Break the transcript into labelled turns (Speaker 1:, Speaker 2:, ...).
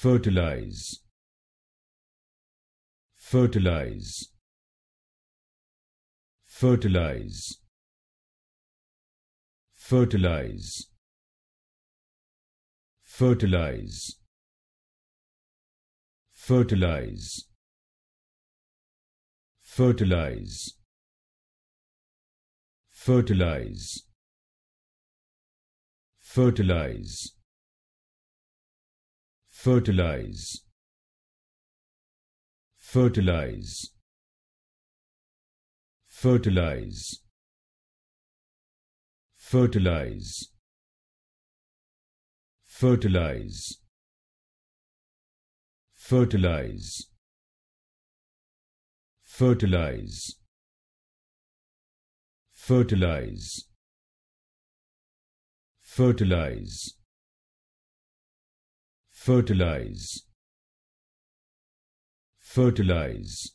Speaker 1: fertilize fertilize fertilize fertilize fertilize fertilize fertilize fertilize fertilize fertilize fertilize fertilize fertilize fertilize fertilize fertilize fertilize fertilize fertilize fertilize